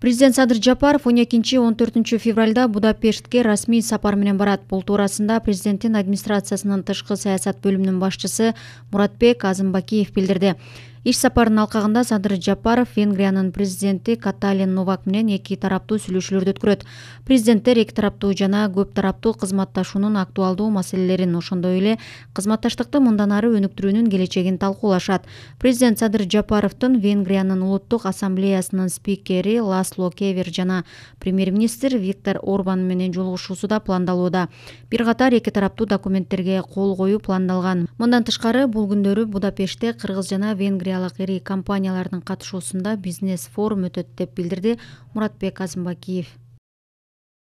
президент садыр жапаров 12-14 февральда февралда будапештке расмий сапар менен барат бул турасында президенттин администрациясынын тышкы саясат бөлүмүнүн башчысы муратбек азымбакиев білдірді. иш сапарынын алкагында садыр жапаров венгриянын президенти каталин новак менен эки тараптуу сүйлөшүүлөрдү өткөрөт президенттер эки тараптуу жана көп тараптуу кызматташуунун актуалдуу маселелерин ошондой эле кызматташтыкты мындан ары өнүктүрүүнүн келечегин талкуулашат президент садыр жапаровдун венгриянын улуттук ассамблеясынын спикери ласло кевер жана премьер министр виктор орбан менен жолугушуусу да пландалууда бир катар эки тараптуу документтерге кол коюу пландалган мындан тышкары бул күндөрү будапештте кыргыз жана венгрия индустриялық ірі компаниялардың қатысуысында бизнес-форум өтөт деп білдірді мұратбек Азымбакиев.